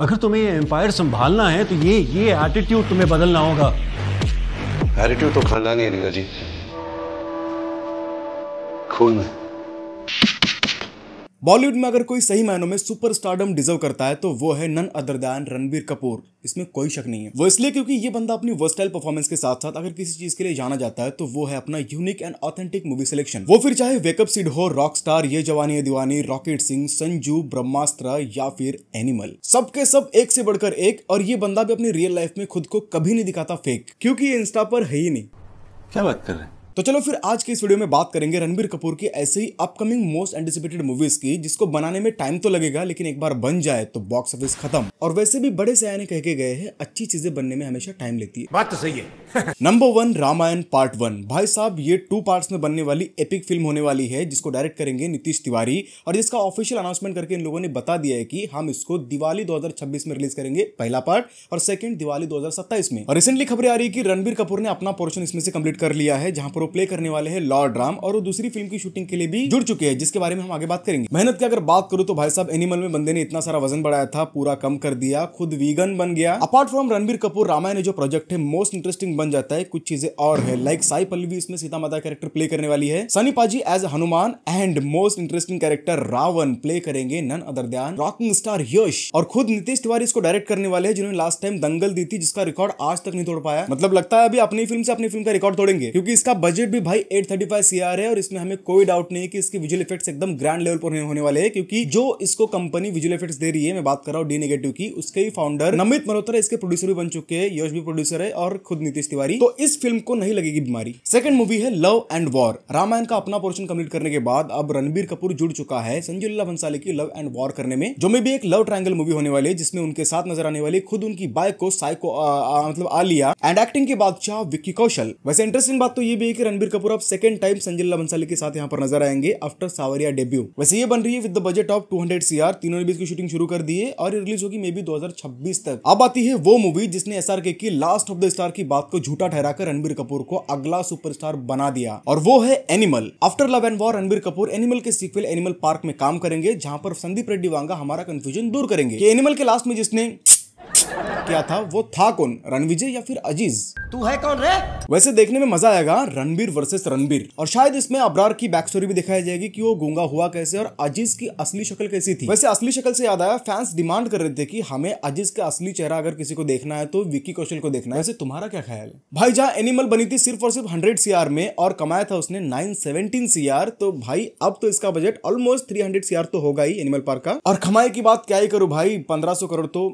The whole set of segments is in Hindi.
अगर तुम्हें एम्पायर संभालना है तो ये ये एटीट्यूड तुम्हें बदलना होगा एटीट्यूड तो खानदानी है जी खून बॉलीवुड में अगर कोई सही मायनों में सुपर स्टार्डम डिजर्व करता है तो वो है none other than Ranbir Kapoor इसमें कोई शक नहीं है वो इसलिए क्योंकि ये बंदा अपनी वर्स्टाइल परफॉर्मेंस के साथ साथ अगर किसी चीज के लिए जाना जाता है तो वो है अपना unique and authentic movie selection वो फिर चाहे वेकअप सीड हो रॉक स्टार ये जवानी दीवानी रॉकेट सिंह संजू ब्रह्मास्त्र या फिर एनिमल सबके सब एक से बढ़कर एक और ये बंदा भी अपनी रियल लाइफ में खुद को कभी नहीं दिखाता फेक क्योंकि ये इंस्टा पर है ही नहीं क्या बात कर रहे हैं तो चलो फिर आज के इस वीडियो में बात करेंगे रणबीर कपूर की ऐसे ही अपकमिंग मोस्ट एंटिसिपेटेड मूवीज की जिसको बनाने में टाइम तो लगेगा लेकिन एक बार बन जाए तो बॉक्स ऑफिस खत्म और वैसे भी बड़े सयाने कह के गए हैं अच्छी चीजें बनने में हमेशा टाइम लेती है बात तो सही है number one Ramayan part one भाई साहब ये टू पार्ट में बनने वाली एपिक फिल्म होने वाली है जिसको डायरेक्ट करेंगे नीतीश तिवारी और जिसका ऑफिशियल अनाउंसमेंट करके इन लोगों ने बता दिया है कि हम इसको दिवाली दो में रिलीज करेंगे पहला पार्ट और सेकेंड दिवाली दो में और रिसेंटली खबरें आ रही है कि रणबीर कपूर ने अपना पोर्शन इसमें से कंप्लीट कर लिया है जहां पर वो प्ले करने वाले हैं लॉर्ड राम और वो दूसरी फिल्म की शूटिंग के लिए भी जुड़ चुके हैं जिसके बारे में हम आगे बात करेंगे मेहनत की अगर बात करूँ तो भाई साहब एनिमल में बंदे ने इतना सारा वजन बढ़ाया था पूरा कम कर दिया खुद वीगन बन गया अपार्ट फ्रॉम रणबीर कपूर रामायण जो प्रोजेक्ट है मोस्ट इंटरेस्टिंग बन जाता है कुछ चीजें और है लाइक साई पल्लवी इसमें सीता माता कैरेक्टर प्ले करने वाली है Sunny Paaji as Hanuman and most interesting character Ravan play करेंगे none other than rocking star Yash और खुद नीतीश तिवारी इसको डायरेक्ट करने वाले हैं जिन्होंने लास्ट टाइम दंगल दी थी जिसका रिकॉर्ड आज तक नहीं तोड़ पाया मतलब लगता है अभी अपनी फिल्म से अपनी फिल्म का रिकॉर्ड तोड़ेंगे क्योंकि इसका बजट भी भाई eight thirty five C R है और इसमें हमें कोई डाउट नहीं कि इसके विजुअल इफेक्ट्स एकदम ग्रैंड लेवल पर होने वाले हैं क्योंकि जो इसको कंपनी विजुअल इफेक्ट्स दे रही है मैं बात कर रहा हूँ डी नेगेटिव की उसके ही फाउंडर नमित मल्होत्रा इसके प्रोड्यूसर भी बन चुके हैं यश भी प्रोड्यूसर है और खुद नीतीश तिवारी तो इस फिल्म को नहीं लगेगी बीमारी सेकंड मूवी है लव एंड वॉर रामायण का अपना पोर्शन कम्प्लीट करने के बाद अब रणबीर कपूर जुड़ चुका है संजय लीला भंसाली की लव एंड वॉर करने में जो में भी एक लव ट्रायंगल मूवी होने वाली है जिसमें उनके साथ नजर आने वाली खुद उनकी बाइक को साइको मतलब आलिया एंड एक्टिंग के बादशाह विक्की कौशल वैसे इंटरेस्टिंग बात तो ये भी है कि रणबीर कपूर अब सेकंड टाइम संजय लीला बंसाली के साथ यहाँ पर नजर आएंगे आफ्टर सावरिया डेब्यू वैसे ये बन रही है with the budget of 200 CR तीनों ने भी इसकी शूटिंग शुरू कर दी है और रिलीज होगी मे बी 2026 तक अब आती है वो मूवी जिसने एस की लास्ट ऑफ द स्टार की बात को झूठा ठहराकर रणबीर कपूर को अगला सुपरस्टार बना दिया और वो है Animal after Love and War Ranbir Kapoor Animal के सीक्वल एनिमल पार्क में काम करेंगे जहाँ पर संदीप रेड्डी वांगा हमारा कंफ्यूजन दूर करेंगे एनिमल के लास्ट में जिसने क्या था वो था कौन रणविजय या फिर अजीज तू है कौन रे वैसे देखने में मजा आएगा रणबीर वर्सेस रणबीर और शायद इसमें अबरार की बैक स्टोरी भी दिखाई जाएगी कि वो गूंगा हुआ कैसे और अजीज की असली शक्ल कैसी थी वैसे असली शक्ल से याद आया फैंस डिमांड कर रहे थे कि हमें अजीज का असली चेहरा अगर किसी को देखना है तो विक्की कौशल को देखना है वैसे तुम्हारा क्या ख्याल भाई जहाँ एनिमल बनी थी सिर्फ और सिर्फ हंड्रेड सी में और कमाया था उसने नाइन सेवनटीन सीआर तो भाई अब तो इसका budget almost three hundred CR तो होगा ही एनिमल पार्क का और कमाई की बात क्या ही करूँ भाई पंद्रह करोड़ तो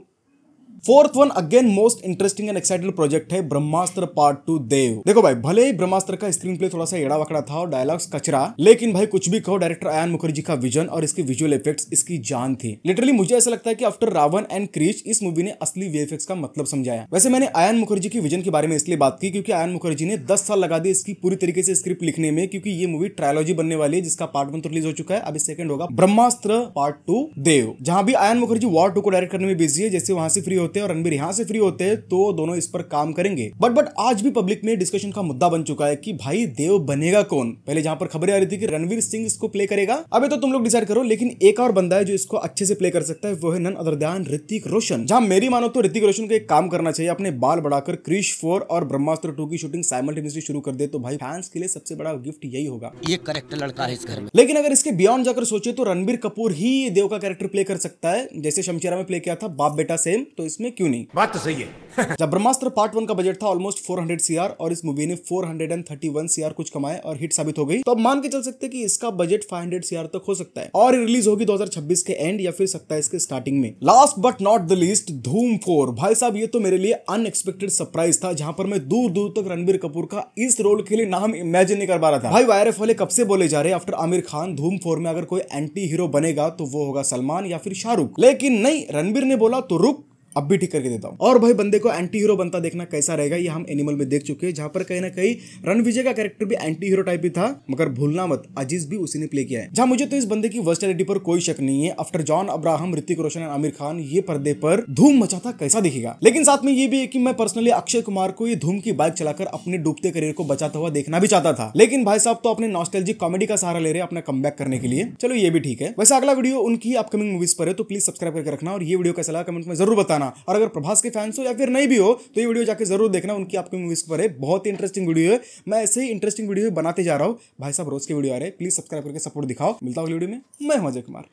fourth one again most interesting and excited project है ब्रह्मास्त्र पार्ट टू देव देखो भाई भले ही ब्रह्मास्त्र का स्क्रीन प्ले थोड़ा सा एड़ा वकड़ा था और डायलॉग्स कचरा लेकिन भाई कुछ भी कहो डायरेक्टर आयन मुखर्जी का विजन और इसके विजुअल इफेक्ट्स इसकी जान थी लिटरली मुझे ऐसा लगता है कि आफ्टर रावन एंड क्रीच इस मूवी ने असली वे का मतलब समझाया वैसे मैंने आयन मुखर्जी के विजन के बारे में इसलिए बात की क्योंकि आयन मुखर्जी ने दस साल लगा दी इसकी पूरी तरीके से स्क्रिप्ट लिखने में क्योंकि ये मूवी ट्रायोलॉजी बनने वाली है जिसका पार्ट वन तो रिलीज हो चुका है अभी सेकंड होगा ब्रह्मास्त्र पार्ट टू देव जहां भी आयन मुखर्जी वार टू को डायरेक्ट करने में बिजी है जैसे वहां से फ्री होते हैं और रणबीर यहाँ से फ्री होते हैं तो दोनों इस पर काम करेंगे बट बट आज भी पब्लिक में डिस्कशन का मुद्दा बन चुका है कि भाई देव बनेगा कौन पहले जहां पर खबरें आ रही थी कि रणवीर सिंह इसको प्ले करेगा अबे तो तुम लोग डिसाइड करो लेकिन एक और बंदा है जो इसको अच्छे से प्ले कर सकता है वो है नन अदर ध्यान ऋतिक रोशन जहां मेरी मानो तो ऋतिक रोशन को एक काम करना चाहिए अपने बाल बढ़ाकर क्रिश फोर और ब्रह्मास्त्र टू की शूटिंग साइमल्टेनियसली शुरू कर दे तो भाई फैंस के लिए सबसे बड़ा गिफ्ट यही होगा ये करेक्टर लड़का है इस घर में लेकिन अगर इसके बियॉन्ड जाकर सोचे तो रणबीर कपूर ही देव का कैरेक्टर प्ले कर सकता है जैसे शमशेरा में प्ले किया था बाप बेटा सेम तो इस इसमें क्यों नहीं बात तो सही है जब ब्रह्मास्त्र पार्ट वन का बजट था ऑलमोस्ट 400 सीआर और इस मूवी ने 431 सीआर कुछ कमाए और हिट साबित हो गई तो अब मान के चल सकते हैं कि इसका बजट 500 सीआर तक हो सकता है और रिलीज होगी 2026 के एंड या फिर सकता है इसके स्टार्टिंग में last but not the least Dhoom four भाई साहब ये तो मेरे लिए अनएक्सपेक्टेड सरप्राइज था जहां पर मैं दूर दूर तक रणबीर कपूर का इस रोल के लिए नाम इमेजिन नहीं कर पा रहा था भाई वायरफ वाले कब से बोले जा रहे आफ्टर आमिर खान धूम फोर में अगर कोई एंटी हीरो बनेगा तो वो होगा सलमान या फिर शाहरुख लेकिन नहीं रणबीर ने बोला तो रुक अब भी ठीक करके देता हूँ और भाई बंदे को एंटी हीरो बनता देखना कैसा रहेगा ये हम एनिमल में देख चुके हैं जहां पर कहीं ना कहीं विजय का कैरेक्टर भी एंटी हीरो टाइप ही था मगर भूलना मत अजीज भी उसी ने प्ले किया है जहां मुझे तो इस बंदे की वर्स्टैलिटी पर कोई शक नहीं है आफ्टर जॉन अब्राहम ऋतिक रोशन एंड आमिर खान ये पर्दे पर धूम मचाता कैसा दिखेगा लेकिन साथ में ये भी है की मैं पर्सनली अक्षय कुमार को ये धूम की बाइक चलाकर अपने डूबते करियर को बचाता हुआ देखना भी चाहता था लेकिन भाई साहब तो अपने नॉस्टलजिक कॉमेडी का सहारा ले रहे अपना कम करने के लिए चलो ये भी ठीक है वैसे अगला वीडियो उनकी अपकमिंग मूवीज पर है तो प्लीज सब्सक्राइब करके रखना और ये वीडियो कैसा लगा कमेंट में जरूर बताना जाना और अगर प्रभास के फैंस हो या फिर नहीं भी हो तो ये वीडियो जाकर जरूर देखना उनकी आपकी मूवीज़ पर है बहुत ही इंटरेस्टिंग वीडियो है मैं ऐसे ही इंटरेस्टिंग वीडियो बनाते जा रहा हूँ भाई साहब रोज के वीडियो आ रहे हैं प्लीज़ सब्सक्राइब करके सपोर्ट दिखाओ मिलता हूँ वीडियो में मैं हूँ अजय कुमार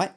बाय